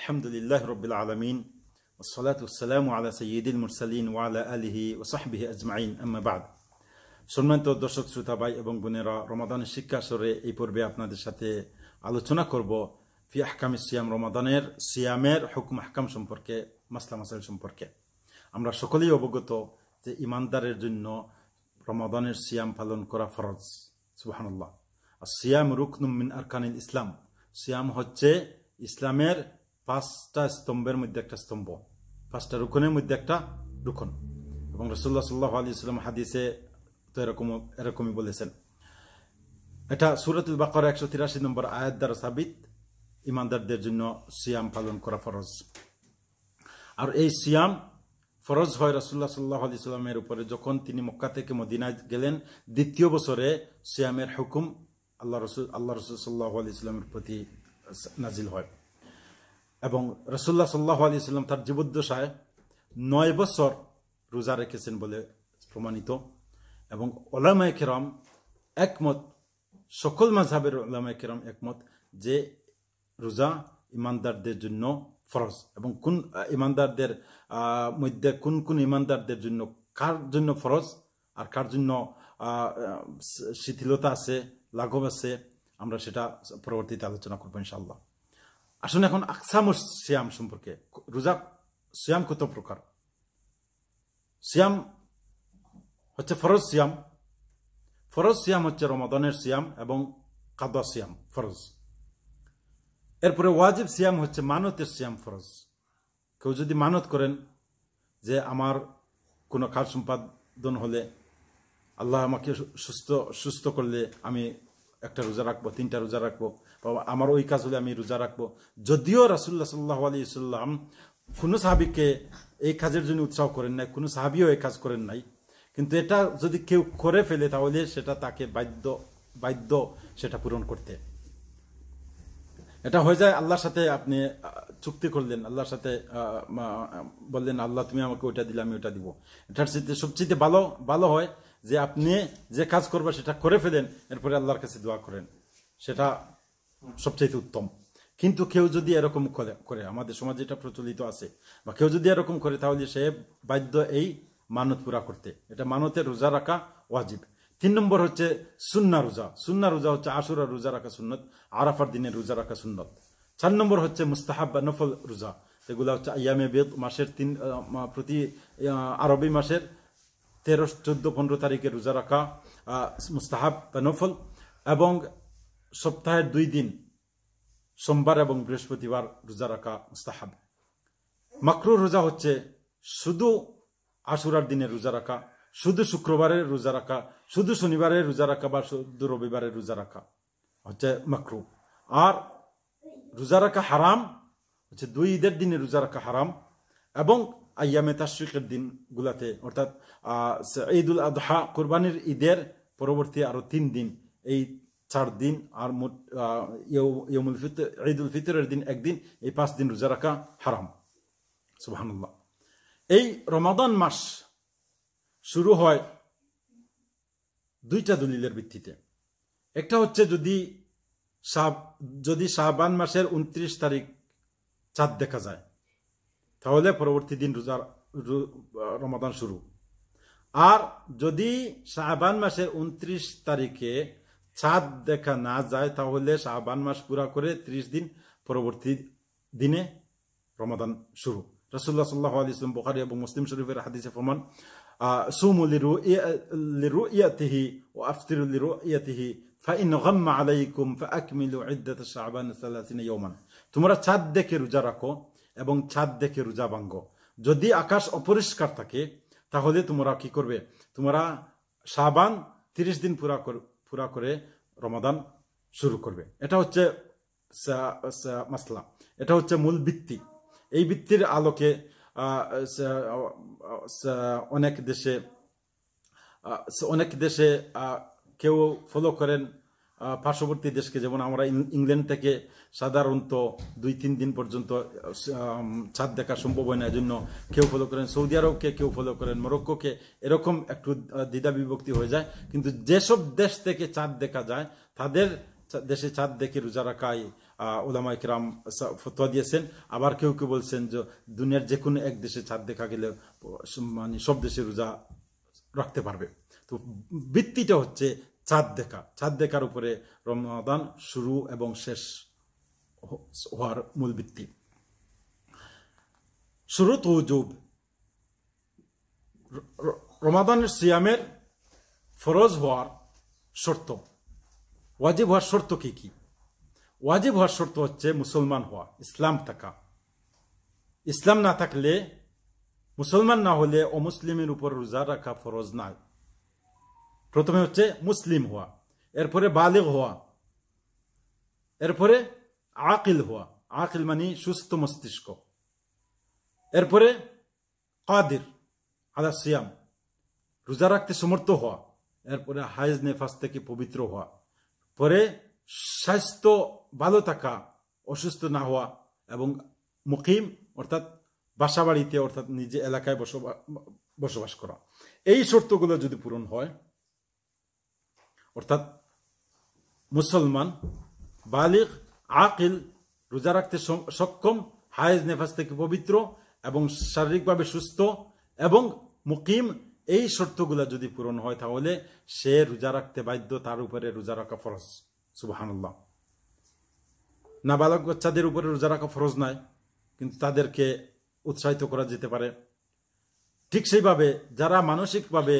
الحمد لله رب العالمين والصلاة والسلام على سيد المرسلين وعلى آله وصحبه أجمعين أما بعد সম্মানিত দর্শক শ্রোতা ভাই এবং বোনেরা রমাদানের শিক্ষা স্বরে এই পর্বে আপনাদের সাথে আলোচনা করব ফি আহকামি সিয়াম রমাদানের সিয়ামের হুকুম আহকাম সম্পর্কে মাসলা মাসাল সম্পর্কে আমরা সকলেই অবগত যে ইমানদারের জন্য রমাদানের সিয়াম পালন করা ফরজ সুবাহানুল্লাহ আর সিয়াম রুকনুমিন আরকানিল ইসলাম সিয়াম হচ্ছে ইসলামের পাঁচটা স্তম্ভের মধ্যে একটা স্তম্ভ পাঁচটা রুখনের মধ্যে একটা রুখন এবং রসুল্লাহ সাল্লাহ আলী ইসলাম হাদিসে তো এরকম এরকমই বলেছেন এটা সুরতুল বাকর একশো তিরাশি নম্বর আয়াত দ্বারা সাবিত ইমানদারদের জন্য সিয়াম পালন করা ফরজ আর এই সিয়াম ফরজ হয় রসুল্লাহ সাল্লাহ আলি সাল্লামের উপরে যখন তিনি মক্কা থেকে মদিনায় গেলেন দ্বিতীয় বছরে সিয়ামের হুকুম আল্লাহ রসুল আল্লাহ রসুল সাল্লাহ আলি সাল্লামের প্রতি নাজিল হয় এবং রসুল্লাহ সাল্লাহ আলী সাল্লাম তার জীবদ্দশায় নয় বছর রোজা রেখেছেন বলে প্রমাণিত এবং ওলামায় কেরাম একমত সকল মাঝহের ওলামায় কেরাম একমত যে রোজা ইমানদারদের জন্য ফরজ এবং কোন ইমানদারদের মধ্যে কোন কোন ইমানদারদের জন্য কার জন্য ফরজ আর কার জন্য শিথিলতা আছে লাঘব আছে আমরা সেটা পরবর্তীতে আলোচনা করবো ইনশাল্লাহ আসলে এখন আকসাম শ্যাম সম্পর্কে রোজা শ্যাম কত প্রকার শ্যাম হচ্ছে ফরজ শ্যাম ফরজ শ্যাম হচ্ছে রমাদনের শ্যাম এবং কাদা শ্যাম ফরজ এরপরে ওয়াজিব শ্যাম হচ্ছে মানতের শ্যাম ফরজ কেউ যদি মানত করেন যে আমার কোনো কাজ সম্পাদন হলে আল্লাহ আমাকে সুস্থ সুস্থ করলে আমি একটা রোজা রাখবো তিনটা রোজা রাখবো আমার ওই কাজ হলে আমি রোজা রাখবো যদিও রাসুল্লাহ সাল্লাহ আলিয়াল্লাম কোনো সাহাবিকে এই কাজের জন্য উৎসাহ করেন নাই কোনো সাহাবিও এই কাজ করেন নাই কিন্তু এটা যদি কেউ করে ফেলে তাহলে সেটা তাকে বাধ্য বাধ্য সেটা পূরণ করতে এটা হয়ে যায় আল্লাহর সাথে আপনি চুক্তি করলেন আল্লাহর সাথে বললেন আল্লাহ তুমি আমাকে ওইটা দিলে আমি ওইটা দিব এটার সবচেয়ে ভালো ভালো হয় যে আপনি যে কাজ করবেন সেটা করে ফেলেন এরপরে আল্লাহর কাছে দোয়া করেন সেটা সবচেয়ে উত্তম কিন্তু কেউ যদি এরকম করে আমাদের সমাজে এটা প্রচলিত আছে বা কেউ যদি এরকম করে তাহলে সে বাধ্য এই মানত পুরা করতে এটা মানতে রোজা রাখা ওয়াজিব তিন নম্বর হচ্ছে সুন্না রোজা সুন্না রোজা হচ্ছে আশুরা রোজা রাখা সুন্নত আরাফার দিনের রোজা রাখা সুন্নত চার নম্বর হচ্ছে মুস্তাহাব বা নফল রোজা এগুলো হচ্ছে আয়ামে বেদ মাসের তিন প্রতি আরবি মাসের তেরো চোদ্দ পনেরো তারিখে রোজা রাখা মুস্তাহাব বা নফল এবং সপ্তাহের দুই দিন সোমবার এবং বৃহস্পতিবার রোজা রাখা মুস্তাহাব মাকরুর রোজা হচ্ছে শুধু আশুরার দিনে রোজা রাখা শুধু শুক্রবারের রোজা রাখা শুধু শনিবারের রোজা রাখা বা শুধু রবিবারের রোজা রাখা হচ্ছে মাকরু আর রোজা রাখা হারাম হচ্ছে দুই ঈদের দিনে রোজা রাখা হারাম এবং আয়ামে তাশ্রিকের দিনগুলাতে অর্থাৎ উল আদহা কোরবানির ঈদের পরবর্তী আরও তিন দিন এই চার দিন আর মোট ইয়মুল ফিতর উল ফিতরের দিন একদিন এই পাঁচ দিন রোজা রাখা হারাম সুবাহানুল্লাহ এই রমাদান মাস শুরু হয় দুইটা দলিলের ভিত্তিতে একটা হচ্ছে যদি যদি শাহবান মাসের উনত্রিশ তারিখ চাঁদ দেখা যায় তাহলে পরবর্তী দিন রোজার রমাদান শুরু আর যদি শাহবান মাসের উনত্রিশ তারিখে ছাদ দেখা না যায় তাহলে শাহবান মাস পুরা করে ত্রিশ দিন পরবর্তী দিনে রমাদান শুরু রসুল্লাহ সাল্লাহ আলী ইসলাম বোখারি এবং মুসলিম শরীফের হাদিসে প্রমাণ ইয়াতিহি ও আফতিরুলিরুয়াতিহি ফাইনগম্মা আলাইকুম ফা আকমিলু ইদ্দাত শাহবান সাল্লাহ ইয়মান তোমরা ছাদ দেখে রোজা রাখো এবং ছাদ দেখে রোজা ভাঙ্গ যদি আকাশ অপরিষ্কার থাকে তাহলে তোমরা কি করবে তোমরা সাবান তিরিশ দিন পুরা পুরা করে রমাদান শুরু করবে এটা হচ্ছে মাসলা এটা হচ্ছে মূল ভিত্তি এই ভিত্তির আলোকে অনেক দেশে অনেক দেশে কেউ ফলো করেন পার্শ্ববর্তী দেশকে যেমন আমরা ইংল্যান্ড থেকে সাধারণত দুই তিন দিন পর্যন্ত ছাদ দেখা সম্ভব হয় না জন্য কেউ ফলো করেন সৌদি আরবকে কেউ ফলো করেন মরক্কোকে এরকম একটু দ্বিধা বিভক্তি হয়ে যায় কিন্তু যেসব দেশ থেকে চাঁদ দেখা যায় তাদের দেশে চাঁদ দেখে রোজা রাখায় ওলামা ইকরাম ফতোয়া দিয়েছেন আবার কেউ কেউ বলছেন যে দুনিয়ার যে কোনো এক দেশে চাঁদ দেখা গেলে মানে সব দেশে রোজা রাখতে পারবে তো ভিত্তিটা হচ্ছে চাঁদ দেখা চাঁদ দেখার উপরে রমাদান শুরু এবং শেষ হওয়ার মূল ভিত্তি শুরু তৌজুব রমাদান সিয়ামের ফরজ হওয়ার শর্ত ওয়াজিব হওয়ার শর্ত কি কি ওয়াজিব হওয়ার শর্ত হচ্ছে মুসলমান হওয়া ইসলাম থাকা ইসলাম না থাকলে মুসলমান না হলে অমুসলিমের উপর রোজা রাখা ফরজ নয় প্রথমে হচ্ছে মুসলিম হওয়া এরপরে বালেগ হওয়া এরপরে আকিল হওয়া আকিল মানে সুস্থ মস্তিষ্ক এরপরে কাদির আলা সিয়াম রোজা রাখতে সমর্থ হওয়া এরপরে হাইজ নেফাস থেকে পবিত্র হওয়া পরে স্বাস্থ্য ভালো থাকা অসুস্থ না হওয়া এবং মুকিম অর্থাৎ বাসাবাড়িতে অর্থাৎ নিজে এলাকায় বসবাস বসবাস করা এই শর্তগুলো যদি পূরণ হয় অর্থাৎ মুসলমান বালিক আকিল রোজা রাখতে সক্ষম হায়েজ নেফাস থেকে পবিত্র এবং শারীরিকভাবে সুস্থ এবং মুকিম এই শর্তগুলা যদি পূরণ হয় তাহলে সে রোজা রাখতে বাধ্য তার উপরে রোজা রাখা ফরজ না নাবালক বাচ্চাদের উপরে রোজা রাখা ফরজ নাই কিন্তু তাদেরকে উৎসাহিত করা যেতে পারে ঠিক সেইভাবে যারা মানসিকভাবে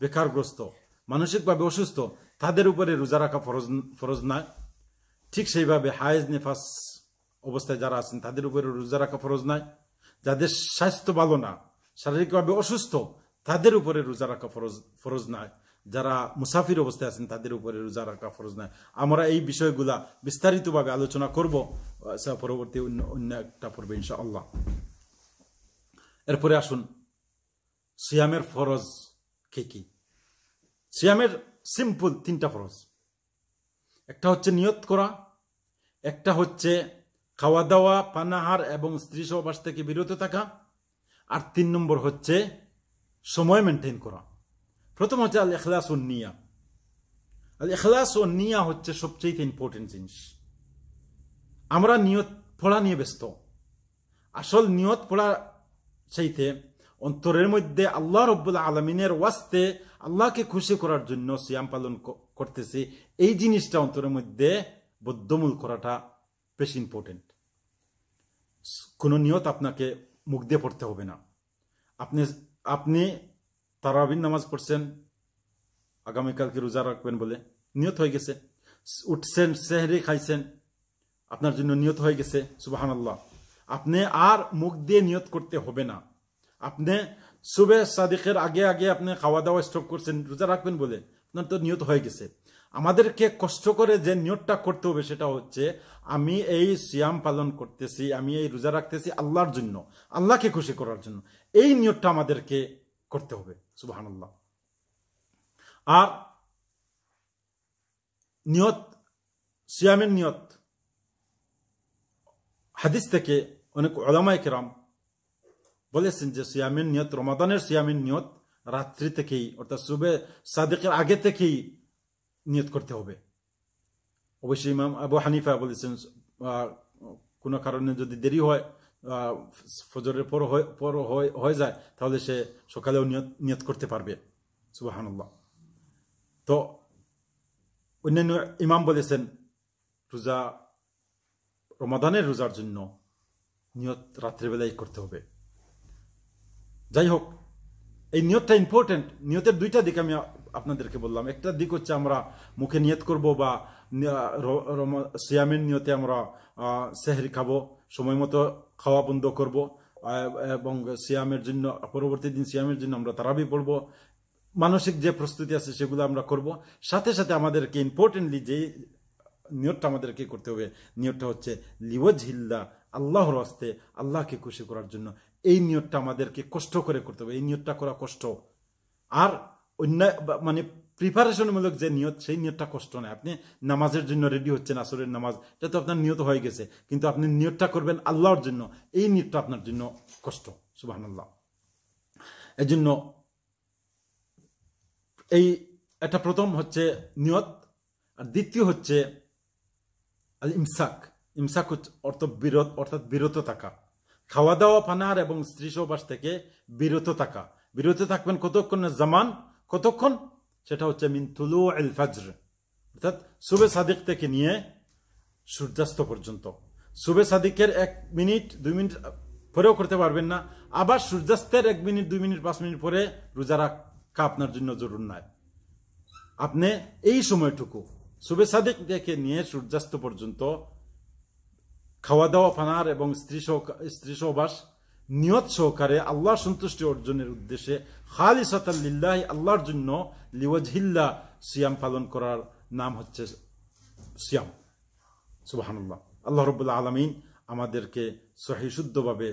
বেকারগ্রস্ত মানসিকভাবে অসুস্থ তাদের উপরে রোজা রাখা ফরজ ফরজ না ঠিক সেইভাবে হায়েজ নেফাস অবস্থায় যারা আছেন তাদের উপরে রোজা রাখা ফরজ নাই যাদের স্বাস্থ্য ভালো না শারীরিকভাবে অসুস্থ তাদের উপরে রোজা রাখা ফরজ ফরজ নাই যারা মুসাফির অবস্থায় আছেন তাদের উপরে রোজা রাখা ফরজ নাই আমরা এই বিষয়গুলা বিস্তারিতভাবে আলোচনা করব আচ্ছা, পরবর্তী অন্য অন্য একটা পর্বে ইনশাআল্লাহ আল্লাহ এরপরে আসুন সিয়ামের ফরজ কে কী সিয়ামের সিম্পল তিনটা ফরজ একটা হচ্ছে নিয়ত করা একটা হচ্ছে খাওয়া দাওয়া পানাহার এবং স্ত্রী সহবাস থেকে বিরত থাকা আর তিন নম্বর হচ্ছে সময় মেনটেন করা প্রথম হচ্ছে আল এখলাস ও নিয়া আল এখলাস ও নিয়া হচ্ছে সবচেয়ে ইম্পর্টেন্ট জিনিস আমরা নিয়ত পড়া নিয়ে ব্যস্ত আসল নিয়ত পড়া চাইতে অন্তরের মধ্যে আল্লাহ রব্বুল আলমিনের ওয়াস্তে আল্লাহকে খুশি করার জন্য সিয়াম পালন করতেছে এই জিনিসটা অন্তরের মধ্যে বদ্ধমূল করাটা বেশ ইম্পর্টেন্ট কোনো নিয়ত আপনাকে মুখ দিয়ে পড়তে হবে না আপনি আপনি তারাবিন নামাজ পড়ছেন আগামীকালকে রোজা রাখবেন বলে নিয়ত হয়ে গেছে উঠছেন সেহরি খাইছেন আপনার জন্য নিয়ত হয়ে গেছে সুবাহান আল্লাহ আপনি আর মুখ দিয়ে নিয়ত করতে হবে না আপনি সুবে সাদিকের আগে আগে আপনি খাওয়া দাওয়া স্টপ করছেন রোজা রাখবেন বলে আপনার তো নিয়ত হয়ে গেছে আমাদেরকে কষ্ট করে যে নিয়তটা করতে হবে সেটা হচ্ছে আমি এই সিয়াম পালন করতেছি আমি এই রোজা রাখতেছি আল্লাহর জন্য আল্লাহকে খুশি করার জন্য এই নিয়তটা আমাদেরকে করতে হবে সুবাহ আর নিয়ত সিয়ামের নিয়ত হাদিস থেকে অনেক ওলামায় কেরাম বলেছেন যে সিয়ামিন নিয়ত রমাদানের সিয়ামিন নিয়ত রাত্রি থেকেই অর্থাৎ সুবে সাদেকের আগে থেকেই নিয়ত করতে হবে অবশ্যই ইমাম আবু হানিফা বলেছেন কোনো কারণে যদি দেরি হয় ফজরের পর পর হয়ে যায় তাহলে সে সকালেও নিয়ত নিয়ত করতে পারবে সুবাহান্লাহ তো অন্যান্য ইমাম বলেছেন রোজা রমাদানের রোজার জন্য নিয়ত রাত্রিবেলায় করতে হবে যাই হোক এই নিয়তটা ইম্পর্টেন্ট নিয়তের দুইটা দিক আমি আপনাদেরকে বললাম একটা দিক হচ্ছে আমরা মুখে নিয়ত করব বা সিয়ামের নিয়তে আমরা সেহরি খাবো সময় মতো খাওয়া বন্ধ করব এবং সিয়ামের জন্য পরবর্তী দিন সিয়ামের জন্য আমরা তারাবি পড়বো মানসিক যে প্রস্তুতি আছে সেগুলো আমরা করব সাথে সাথে আমাদেরকে ইম্পর্টেন্টলি যে নিয়তটা আমাদেরকে করতে হবে নিয়তটা হচ্ছে লিওয়াজ হিল্লা আল্লাহর হস্তে আল্লাহকে খুশি করার জন্য এই নিয়তটা আমাদেরকে কষ্ট করে করতে হবে এই নিয়তটা করা কষ্ট আর অন্য মানে প্রিপারেশনমূলক যে নিয়ত সেই নিয়তটা কষ্ট নয় আপনি নামাজের জন্য রেডি হচ্ছেন আসরের নামাজ এটা তো আপনার নিয়ত হয়ে গেছে কিন্তু আপনি নিয়তটা করবেন আল্লাহর জন্য এই নিয়তটা আপনার জন্য কষ্ট সুবাহ জন্য এই এটা প্রথম হচ্ছে নিয়ত আর দ্বিতীয় হচ্ছে ইমসাক ইমসাক অর্থ বিরত অর্থাৎ বিরত থাকা খাওয়া দাওয়া পানার এবং স্ত্রী সবাস থেকে বিরত থাকা বিরত থাকবেন কতক্ষণ জামান কতক্ষণ সেটা হচ্ছে মিনতুলু এল ফাজর অর্থাৎ সুবে সাদিক থেকে নিয়ে সূর্যাস্ত পর্যন্ত সুবে সাদিকের এক মিনিট দুই মিনিট পরেও করতে পারবেন না আবার সূর্যাস্তের এক মিনিট দুই মিনিট পাঁচ মিনিট পরে রোজা রাখা আপনার জন্য জরুর নয় আপনি এই সময়টুকু সুবে সাদিক দেখে নিয়ে সূর্যাস্ত পর্যন্ত খাওয়া দাওয়া পানার এবং স্ত্রী স্ত্রী সহবাস নিয়ত সহকারে আল্লাহ সন্তুষ্টি অর্জনের উদ্দেশ্যে খালিসাতাল্লিল্লাহ আল্লাহর জন্য লিওয়াজহিল্লা সিয়াম পালন করার নাম হচ্ছে সিয়াম সুবাহান্লাহ আল্লাহ রবুল্লা আলমিন আমাদেরকে সহিশুদ্ধভাবে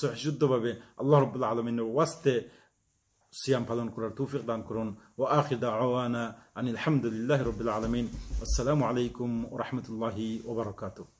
সহিশুদ্ধভাবে আল্লাহ রবুল্লা আলমিনের ওয়াস্তে সিয়াম পালন করার তৌফিক দান করুন ও আখিদা আওয়ানা আনিল হামদুলিল্লাহ রবিল আলমিন আসসালামু আলাইকুম রহমতুল্লাহি ওবরকাতু